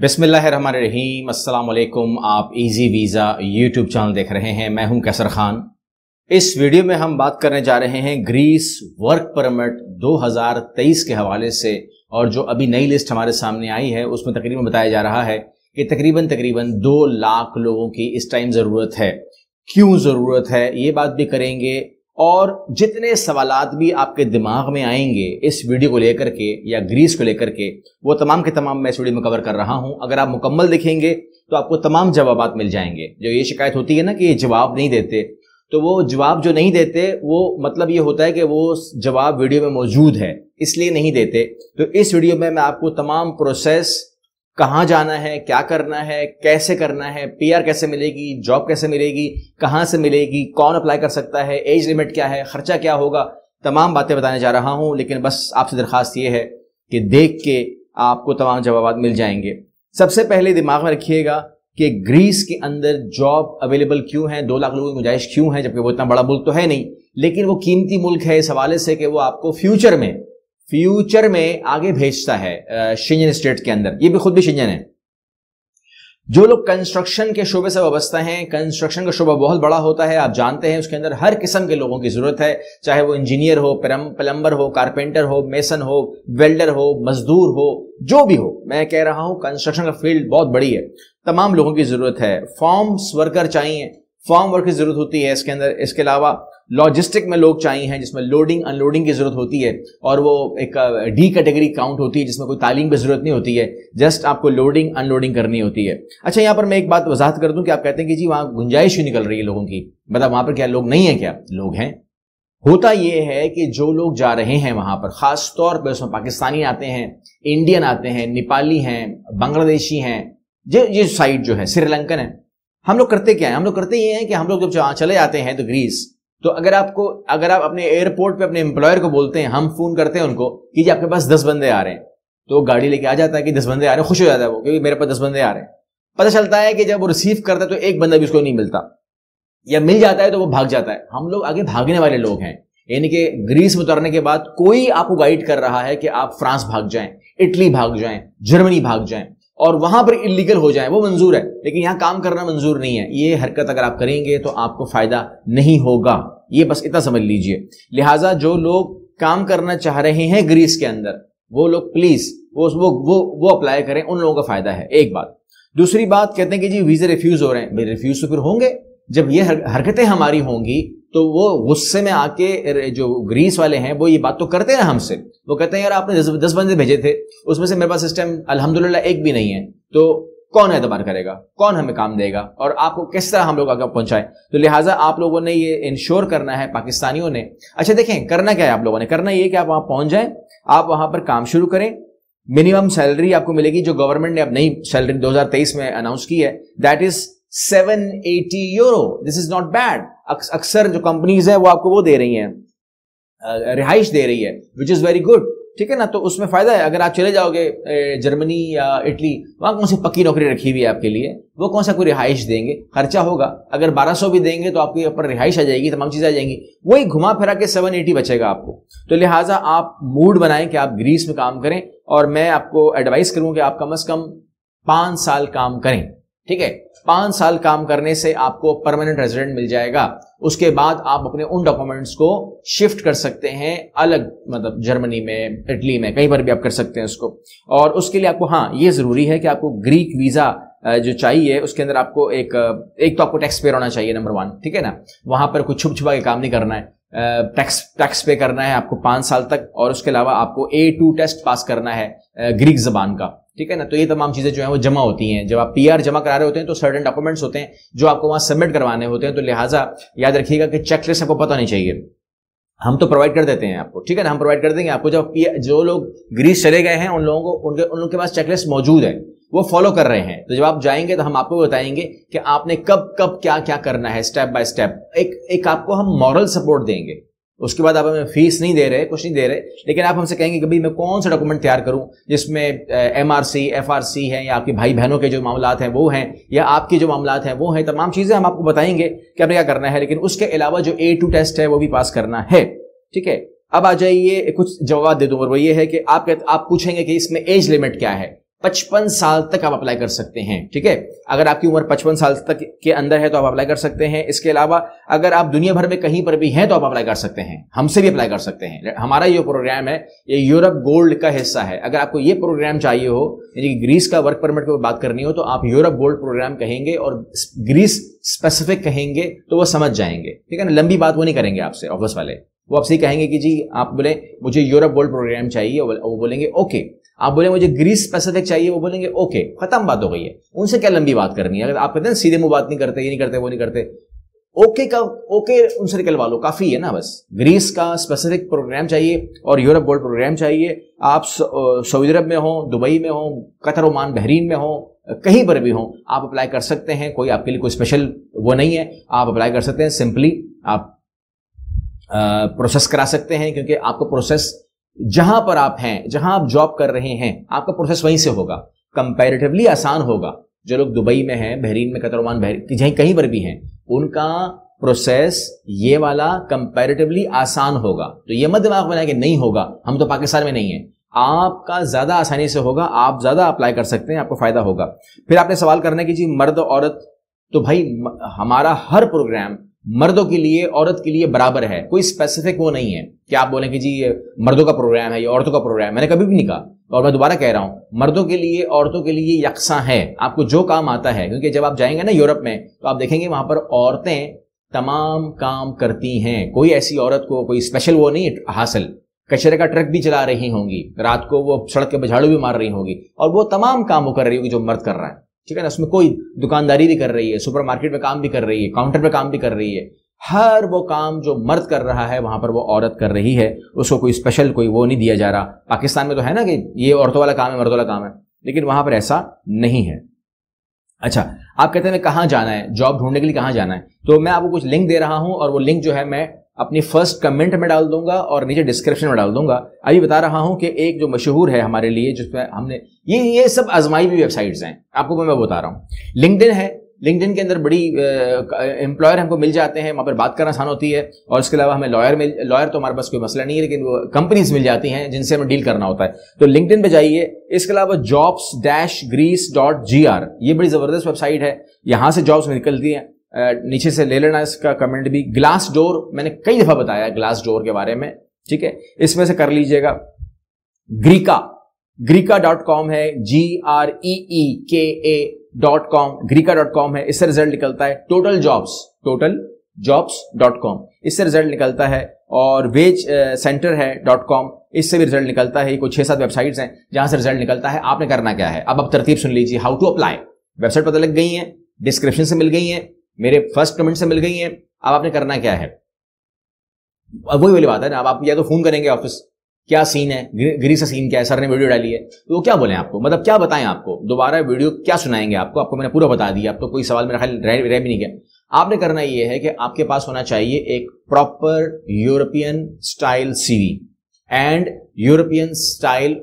बिसमीम अल्लाम आप इजी वीज़ा यूट्यूब चैनल देख रहे हैं मैं हूं कैसर खान इस वीडियो में हम बात करने जा रहे हैं ग्रीस वर्क परमिट 2023 के हवाले से और जो अभी नई लिस्ट हमारे सामने आई है उसमें तकरीबन बताया जा रहा है कि तकरीबन तकरीबन दो लाख लोगों की इस टाइम ज़रूरत है क्यों ज़रूरत है ये बात भी करेंगे और जितने सवाल भी आपके दिमाग में आएंगे इस वीडियो को लेकर के या ग्रीस को लेकर के वो तमाम के तमाम मैं इस वीडियो में कवर कर रहा हूं अगर आप मुकम्मल देखेंगे तो आपको तमाम जवाब मिल जाएंगे जो ये शिकायत होती है ना कि ये जवाब नहीं देते तो वो जवाब जो नहीं देते वो मतलब ये होता है कि वो जवाब वीडियो में मौजूद है इसलिए नहीं देते तो इस वीडियो में मैं आपको तमाम प्रोसेस कहाँ जाना है क्या करना है कैसे करना है पी कैसे मिलेगी जॉब कैसे मिलेगी कहाँ से मिलेगी कौन अप्लाई कर सकता है एज लिमिट क्या है खर्चा क्या होगा तमाम बातें बताने जा रहा हूँ लेकिन बस आपसे दरख्वास्त ये है कि देख के आपको तमाम जवाब मिल जाएंगे सबसे पहले दिमाग में रखिएगा कि ग्रीस के अंदर जॉब अवेलेबल क्यों है दो लाख लोगों की गुंजाइश क्यों है जबकि वो इतना बड़ा मुल्क तो है नहीं लेकिन वो कीमती मुल्क है इस हवाले से कि वो आपको फ्यूचर में फ्यूचर में आगे भेजता है शिंजन स्टेट के अंदर ये भी खुद भी शिंजन है जो लोग कंस्ट्रक्शन के शोबे से वाबस्ता हैं कंस्ट्रक्शन का शोबा बहुत बड़ा होता है आप जानते हैं उसके अंदर हर किस्म के लोगों की ज़रूरत है चाहे वो इंजीनियर हो प्लम्बर हो कारपेंटर हो मेसन हो वेल्डर हो मजदूर हो जो भी हो मैं कह रहा हूं कंस्ट्रक्शन का फील्ड बहुत बड़ी है तमाम लोगों की ज़रूरत है फॉर्म्स वर्कर चाहिए फॉर्म वर्क की जरूरत होती है इसके अंदर इसके अलावा लॉजिस्टिक में लोग चाहिए हैं जिसमें लोडिंग अनलोडिंग की जरूरत होती है और वो एक डी कैटेगरी काउंट होती है जिसमें कोई तालीम की जरूरत नहीं होती है जस्ट आपको लोडिंग अनलोडिंग करनी होती है अच्छा यहाँ पर मैं एक बात वजाहत कर दूं कि आप कहते हैं कि जी वहाँ गुंजाइश ही निकल रही है लोगों की मतलब वहाँ पर क्या लोग नहीं है क्या लोग हैं होता यह है कि जो लोग जा रहे हैं वहां पर खास तौर पर उसमें पाकिस्तानी आते हैं इंडियन आते हैं नेपाली हैं बांग्लादेशी हैं जो ये साइड जो है श्रीलंकन है हम लोग करते क्या है हम लोग करते ये हैं कि हम लोग जब चले जाते हैं तो ग्रीस तो अगर आपको अगर आप अपने एयरपोर्ट पे अपने एम्प्लॉयर को बोलते हैं हम फोन करते हैं उनको कि जी आपके पास दस बंदे आ रहे हैं तो गाड़ी लेके आ जाता है कि दस बंदे आ रहे हैं खुश हो जाता है वो क्योंकि मेरे पास दस बंदे आ रहे हैं पता चलता है कि जब वो रिसीव करता है तो एक बंदा भी उसको नहीं मिलता या मिल जाता है तो वो भाग जाता है हम लोग आगे भागने वाले लोग हैं यानी कि ग्रीस में उतरने के बाद कोई आपको गाइड कर रहा है कि आप फ्रांस भाग जाएं इटली भाग जाएं जर्मनी भाग जाएं और वहां पर इलीगल हो जाए वो मंजूर है लेकिन यहां काम करना मंजूर नहीं है ये हरकत अगर आप करेंगे तो आपको फायदा नहीं होगा ये बस इतना समझ लीजिए लिहाजा जो लोग काम करना चाह रहे हैं ग्रीस के अंदर वो लोग प्लीज वो वो वो वो अप्लाई करें उन लोगों का फायदा है एक बात दूसरी बात कहते हैं कि जी वीजे रिफ्यूज हो रहे हैं रिफ्यूज तो फिर होंगे जब ये हर, हरकतें हमारी होंगी तो वो गुस्से में आके जो ग्रीस वाले हैं वो ये बात तो करते हैं हमसे वो कहते हैं यार आपने दस, दस बंदे भेजे थे उसमें से मेरे पास सिस्टम अलहमदुल्ला एक भी नहीं है तो कौन एतबार करेगा कौन हमें काम देगा और आपको किस तरह हम लोग आगे पहुंचाए तो लिहाजा आप लोगों ने ये इंश्योर करना है पाकिस्तानियों ने अच्छा देखें करना क्या है आप लोगों ने करना ये कि आप वहां पहुंच जाएं आप वहां पर काम शुरू करें मिनिमम सैलरी आपको मिलेगी जो गवर्नमेंट ने अब नई सैलरी 2023 में अनाउंस की है that is 780 euro this is not bad अक्सर जो कंपनीज है वो आपको वो दे रही हैं रिहाइश दे रही है विच इज़ वेरी गुड ठीक है ना तो उसमें फ़ायदा है अगर आप चले जाओगे जर्मनी या इटली वहाँ कौन सी पक्की नौकरी रखी हुई है आपके लिए वो कौन सा कोई रिहाइश देंगे खर्चा होगा अगर 1200 भी देंगे तो आपके ऊपर रिहाइश आ जाएगी तमाम चीज़ें आ जाएंगी वही घुमा फिरा के 780 बचेगा आपको तो लिहाजा आप मूड बनाएं कि आप ग्रीस में काम करें और मैं आपको एडवाइस करूँ कि आप कम अज़ कम पांच साल काम करें ठीक है पांच साल काम करने से आपको परमानेंट रेजिडेंट मिल जाएगा उसके बाद आप अपने उन डॉक्यूमेंट्स को शिफ्ट कर सकते हैं अलग मतलब जर्मनी में इटली में कहीं पर भी आप कर सकते हैं उसको और उसके लिए आपको हाँ ये जरूरी है कि आपको ग्रीक वीजा जो चाहिए उसके अंदर आपको एक एक तो आपको टैक्स पेयर होना चाहिए नंबर वन ठीक है ना वहां पर कुछ छुप छुपा के काम नहीं करना है टैक्स टैक्स पे करना है आपको पांच साल तक और उसके अलावा आपको ए टू टेस्ट पास करना है ग्रीक जबान का ठीक है ना तो ये तमाम चीज़ें जो है वो जमा होती हैं जब आप पीआर जमा करा रहे होते हैं तो सर्टन डॉक्यूमेंट्स होते हैं जो आपको वहां सबमिट करवाने होते हैं तो लिहाजा याद रखिएगा कि चेकलिस्ट आपको पता नहीं चाहिए हम तो प्रोवाइड कर देते हैं आपको ठीक है ना हम प्रोवाइड कर देंगे आपको जब जो लोग ग्रीस चले गए हैं उन लोगों को उनके उन लोगों के पास चेकलिस्ट मौजूद है वो फॉलो कर रहे हैं तो जब आप जाएंगे तो हम आपको बताएंगे कि आपने कब कब क्या क्या करना है स्टेप बाय स्टेप एक एक आपको हम मॉरल सपोर्ट देंगे उसके बाद आप हमें फीस नहीं दे रहे कुछ नहीं दे रहे लेकिन आप हमसे कहेंगे कि भाई मैं कौन सा डॉक्यूमेंट तैयार करूं जिसमें M R C F R C है या आपके भाई बहनों के जो मामला हैं वो हैं या आपके जो मामला हैं वो हैं तमाम चीज़ें हम आपको बताएंगे कि आपने क्या करना है लेकिन उसके अलावा जो ए टू टेस्ट है वो भी पास करना है ठीक है अब आ जाइए कुछ जवाब दे दूंगा वो ये है कि आप आप पूछेंगे कि इसमें एज लिमिट क्या है पचपन साल तक आप अप्लाई कर सकते हैं ठीक है अगर आपकी उम्र पचपन साल तक के अंदर है तो आप अप्लाई कर सकते हैं इसके अलावा अगर आप दुनिया भर में कहीं पर भी हैं तो आप अप्लाई कर सकते हैं हमसे भी अप्लाई कर सकते हैं हमारा ये प्रोग्राम है ये यूरोप गोल्ड का हिस्सा है अगर आपको ये प्रोग्राम चाहिए हो यानी कि ग्रीस का वर्क परमिट की बात करनी हो तो आप यूरोप गोल्ड प्रोग्राम कहेंगे और ग्रीस स्पेसिफिक कहेंगे तो वह समझ जाएंगे ठीक है ना लंबी बात वो नहीं करेंगे आपसे ऑफिस वाले वो आपसे कहेंगे कि जी आप बोले मुझे यूरोप गोल्ड प्रोग्राम चाहिए वो बोलेंगे ओके आप बोले मुझे ग्रीस स्पेसिफिक चाहिए वो बोलेंगे ओके खत्म बात हो गई है उनसे क्या लंबी बात करनी है अगर आप कहते हैं सीधे मुंह बात नहीं करते ये नहीं करते वो नहीं करते ओके का ओके उनसे निकलवा लो काफी है ना बस ग्रीस का स्पेसिफिक प्रोग्राम चाहिए और यूरोप वर्ल्ड प्रोग्राम चाहिए आप सऊदी अरब में हो दुबई में हो कतर ओमान बहरीन में हो कहीं पर भी हो आप अप्लाई कर सकते हैं कोई आपके लिए कोई स्पेशल वो नहीं है आप अप्लाई कर सकते हैं सिंपली आप प्रोसेस करा सकते हैं क्योंकि आपको प्रोसेस जहां पर आप हैं जहां आप जॉब कर रहे हैं आपका प्रोसेस वहीं से होगा कंपेरेटिवली आसान होगा जो लोग दुबई में हैं बहरीन में कतरमान बहरीन कहीं पर भी हैं उनका प्रोसेस ये वाला कंपेरेटिवली आसान होगा तो ये मत दिमाग बनाए कि नहीं होगा हम तो पाकिस्तान में नहीं है आपका ज्यादा आसानी से होगा आप ज्यादा अप्लाई कर सकते हैं आपको फायदा होगा फिर आपने सवाल करना कि जी मर्द औरत तो भाई हमारा हर प्रोग्राम मर्दों के लिए औरत के लिए बराबर है कोई स्पेसिफिक वो नहीं है कि आप बोलें कि जी ये मर्दों का प्रोग्राम है ये औरतों का प्रोग्राम है मैंने कभी भी नहीं कहा और मैं दोबारा कह रहा हूं मर्दों के लिए औरतों के लिए यकसा है आपको जो काम आता है क्योंकि जब आप जाएंगे ना यूरोप में तो आप देखेंगे वहां पर औरतें तमाम काम करती हैं कोई ऐसी औरत को कोई स्पेशल वो नहीं हासिल कचरे का ट्रक भी चला रही होंगी रात को वो सड़क के झाड़ू भी मार रही होंगी और वो तमाम काम वो कर रही होगी जो मर्द कर रहा है ठीक है ना उसमें कोई दुकानदारी भी कर रही है सुपरमार्केट में काम भी कर रही है काउंटर पर काम भी कर रही है हर वो काम जो मर्द कर रहा है वहां पर वो औरत कर रही है उसको कोई स्पेशल कोई वो नहीं दिया जा रहा पाकिस्तान में तो है ना कि ये औरतों वाला काम है मर्दों वाला काम है लेकिन वहां पर ऐसा नहीं है अच्छा आप कहते हैं कहाँ जाना है जॉब ढूंढने के लिए कहाँ जाना है तो मैं आपको कुछ लिंक दे रहा हूं और वो लिंक जो है मैं अपनी फर्स्ट कमेंट में डाल दूंगा और नीचे डिस्क्रिप्शन में डाल दूंगा अभी बता रहा हूं कि एक जो मशहूर है हमारे लिए जिसमें हमने ये ये सब आजमाई हुई वेबसाइट्स हैं आपको मैं बता रहा हूँ लिंकडिन है लिंकडिन के अंदर बड़ी एम्प्लॉयर हमको मिल जाते हैं वहाँ पर बात करना आसान होती है और इसके अलावा हमें लॉयर मिल लॉयर तो हमारे पास कोई मसला नहीं है लेकिन वो कंपनीज मिल जाती हैं जिनसे हमें डील करना होता है तो लिंकडिन पे जाइए इसके अलावा jobs dash Greece dot G R ये बड़ी ज़बरदस्त वेबसाइट है यहाँ से जॉब्स निकलती हैं नीचे से ले लेना इसका कमेंट भी ग्लास डोर मैंने कई दफा बताया ग्लास डोर के बारे में ठीक है इसमें से कर लीजिएगा ग्रीका ग्रीका डॉट कॉम है जी are E E K A dot com Greeka dot com है इससे रिजल्ट निकलता है total jobs total jobs dot com इससे रिजल्ट निकलता है और वेज सेंटर है डॉट कॉम इससे भी रिजल्ट निकलता है कोई छह सात वेबसाइट्स हैं जहां से रिजल्ट निकलता है आपने करना क्या है अब आप तरतीब सुन लीजिए हाउ टू अप्लाई वेबसाइट पता लग गई है डिस्क्रिप्शन से मिल गई है मेरे फर्स्ट कमेंट से मिल गई है अब आपने करना क्या है वही वाली बात है ना अब आप या तो फोन करेंगे ऑफिस क्या सीन है गिरी सा सीन क्या है सर ने वीडियो डाली है तो वो क्या बोले आपको मतलब क्या बताएं आपको दोबारा वीडियो क्या सुनाएंगे आपको आपको मैंने पूरा बता दिया आपको कोई सवाल मेरा ख्याल रह, रह भी नहीं गया आपने करना ये है कि आपके पास होना चाहिए एक proper European style CV and European style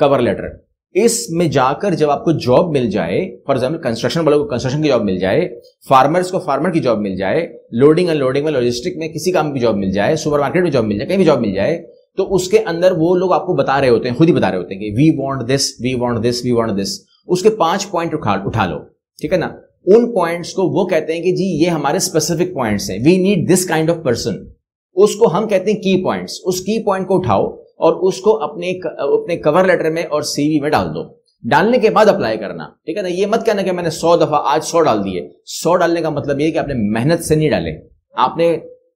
cover letter इसमें जाकर जब आपको जॉब मिल जाए फॉर एग्जाम्पल कंस्ट्रक्शन वालों को कंस्ट्रक्शन की जॉब मिल जाए फार्मर्स को फार्मर की जॉब मिल जाए लोडिंग अनलोडिंग में लॉजिस्टिक में किसी काम की जॉब मिल जाए सुपर मार्केट में जॉब मिल जाए कहीं भी जॉब मिल जाए तो उसके अंदर वो लोग आपको बता रहे होते हैं खुद ही बता रहे होते हैं कि we want this we want this we want this उसके पांच पॉइंट उठा उठा लो ठीक है ना उन पॉइंट्स को वो कहते हैं कि जी ये हमारे स्पेसिफिक पॉइंट्स हैं we need this kind of person उसको हम कहते हैं की पॉइंट्स उस की पॉइंट को उठाओ और उसको अपने अपने कवर लेटर में और सीवी में डाल दो डालने के बाद अप्लाई करना ठीक है ना ये मत कहना कि मैंने सौ दफा आज सौ डाल दिए सौ डालने का मतलब ये कि आपने मेहनत से नहीं डाले आपने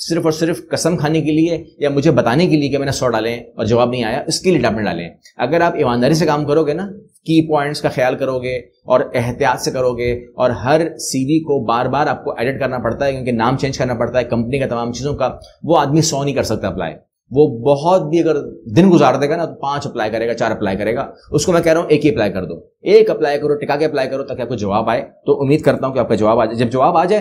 सिर्फ और सिर्फ कसम खाने के लिए या मुझे बताने के लिए कि मैंने सौ डाले और जवाब नहीं आया इसके लिए आपने डाले अगर आप ईमानदारी से काम करोगे ना की पॉइंट्स का ख्याल करोगे और एहतियात से करोगे और हर सीवी को बार बार आपको एडिट करना पड़ता है क्योंकि नाम चेंज करना पड़ता है कंपनी का तमाम चीज़ों का वो आदमी सौ नहीं कर सकता अप्लाई वो बहुत भी अगर दिन गुजार देगा ना तो पांच अप्लाई करेगा चार अप्लाई करेगा उसको मैं कह रहा हूं एक ही अप्लाई कर दो एक अप्लाई करो टिका के अप्लाई करो ताकि आपको जवाब आए तो उम्मीद करता हूं कि आपका जवाब आ जाए जब जवाब आ जाए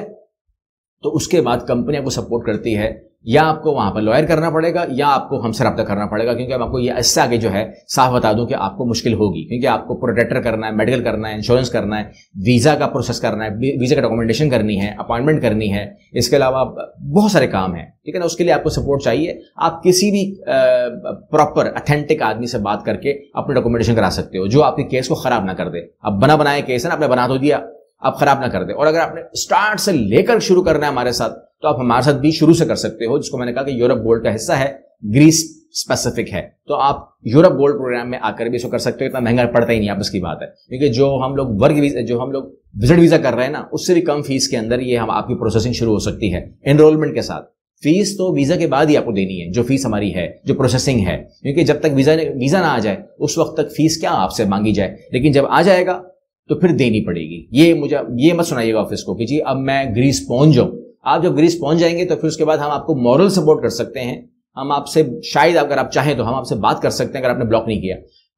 तो उसके बाद कंपनी आपको सपोर्ट करती है या आपको वहां पर लॉयर करना पड़ेगा या आपको हमसे रब्ता करना पड़ेगा क्योंकि अब आपको ये इससे आगे जो है साफ बता दूं कि आपको मुश्किल होगी क्योंकि आपको प्रोटेक्टर करना है मेडिकल करना है इंश्योरेंस करना है वीज़ा का प्रोसेस करना है वीज़ा का डॉक्यूमेंटेशन करनी है अपॉइंटमेंट करनी है इसके अलावा बहुत सारे काम है ठीक है ना उसके लिए आपको सपोर्ट चाहिए आप किसी भी प्रॉपर अथेंटिक आदमी से बात करके अपने डॉक्यूमेंटेशन करा सकते हो जो आपके केस को ख़राब ना कर दे अब बना बनाया केस है ना आपने बना तो दिया आप ख़राब ना कर दे और अगर आपने स्टार्ट से लेकर शुरू करना है हमारे साथ तो आप हमारे साथ भी शुरू से कर सकते हो जिसको मैंने कहा कि यूरोप गोल्ड का हिस्सा है ग्रीस स्पेसिफिक है तो आप यूरोप गोल्ड प्रोग्राम में आकर भी इसको कर सकते हो इतना महंगा पड़ता ही नहीं आप इसकी बात है क्योंकि जो हम लोग वर्ग वीजा जो हम लोग विजिट वीजा कर रहे हैं ना उससे भी कम फीस के अंदर ये हम आपकी प्रोसेसिंग शुरू हो सकती है एनरोलमेंट के साथ फीस तो वीजा के बाद ही आपको देनी है जो फीस हमारी है जो प्रोसेसिंग है क्योंकि जब तक वीजा वीजा ना आ जाए उस वक्त तक फीस क्या आपसे मांगी जाए लेकिन जब आ जाएगा तो फिर देनी पड़ेगी ये मुझे ये मत सुनाइएगा ऑफिस को कि जी अब मैं ग्रीस पहुंच जाऊं आप जब ग्रीस पहुंच जाएंगे तो फिर उसके बाद हम आपको मॉरल सपोर्ट कर सकते हैं हम आपसे शायद अगर आप चाहें तो हम आपसे बात कर सकते हैं अगर आपने ब्लॉक नहीं किया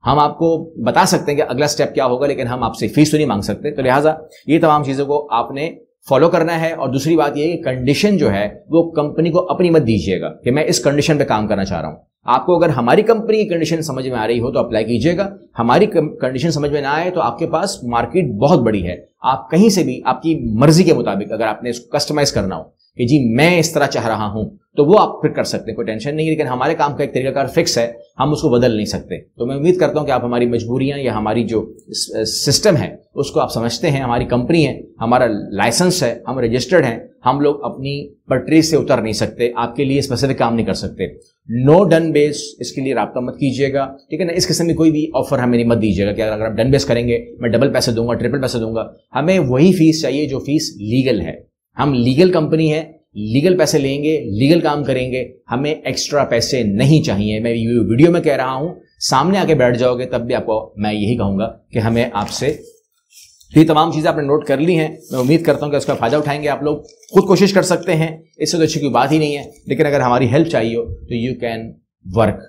हम आपको बता सकते हैं कि अगला स्टेप क्या होगा लेकिन हम आपसे फीस तो नहीं मांग सकते तो लिहाजा ये तमाम चीज़ों को आपने फॉलो करना है और दूसरी बात यह कि कंडीशन जो है वो कंपनी को अपनी मत दीजिएगा कि मैं इस कंडीशन पर काम करना चाह रहा हूं आपको अगर हमारी कंपनी की कंडीशन समझ में आ रही हो तो अप्लाई कीजिएगा हमारी कंडीशन समझ में ना आए तो आपके पास मार्केट बहुत बड़ी है आप कहीं से भी आपकी मर्जी के मुताबिक अगर आपने इसको कस्टमाइज करना हो कि जी मैं इस तरह चाह रहा हूं तो वो आप फिर कर सकते हैं कोई टेंशन नहीं है लेकिन हमारे काम का एक तरीकाकार फिक्स है हम उसको बदल नहीं सकते तो मैं उम्मीद करता हूं कि आप हमारी मजबूरियां या हमारी जो सिस्टम है उसको आप समझते हैं हमारी कंपनी है हमारा लाइसेंस है हम रजिस्टर्ड हैं हम लोग अपनी पटरी से उतर नहीं सकते आपके लिए स्पेसिफिक काम नहीं कर सकते नो डन बेस इसके लिए रबता मत कीजिएगा ठीक है ना इस किस्म की कोई भी ऑफर हमें मत दीजिएगा कि अगर आप डन बेस करेंगे मैं डबल पैसे दूंगा ट्रिपल पैसे दूंगा हमें वही फीस चाहिए जो फीस लीगल है हम लीगल कंपनी है लीगल पैसे लेंगे लीगल काम करेंगे हमें एक्स्ट्रा पैसे नहीं चाहिए मैं ये वीडियो में कह रहा हूं सामने आके बैठ जाओगे तब भी आपको मैं यही कहूंगा कि हमें आपसे तो ये तमाम चीज़ें आपने नोट कर ली हैं मैं उम्मीद करता हूं कि उसका फ़ायदा उठाएंगे आप लोग खुद कोशिश कर सकते हैं इससे तो अच्छी कोई बात ही नहीं है लेकिन अगर हमारी हेल्प चाहिए हो तो you can work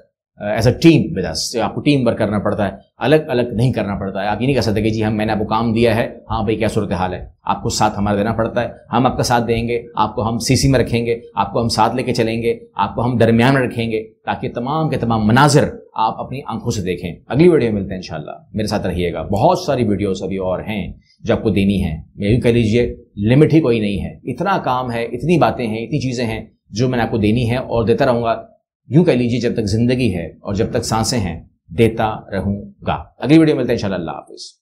as a team with us आपको टीम वर्क करना पड़ता है अलग अलग नहीं करना पड़ता है आप ये नहीं कह सकते कि जी हम मैंने आपको काम दिया है हाँ भाई क्या सूरत हाल है आपको साथ हमारा देना पड़ता है हम आपका साथ देंगे आपको हम सीसी में रखेंगे आपको हम साथ लेके चलेंगे आपको हम दरमियान में रखेंगे ताकि तमाम के तमाम मनाजिर आप अपनी आंखों से देखें अगली वीडियो में मिलते हैं इनशाला मेरे साथ रहिएगा बहुत सारी वीडियोज़ अभी और हैं जो आपको देनी है ये भी कह लीजिए लिमिट ही कोई नहीं है इतना काम है इतनी बातें हैं इतनी चीज़ें हैं जो मैंने आपको देनी है और देता रहूँगा यूं कह लीजिए जब तक जिंदगी है और जब तक सांसें हैं देता रहूंगा अगली वीडियो मिलते हैं इंशाल्लाह हाफिज़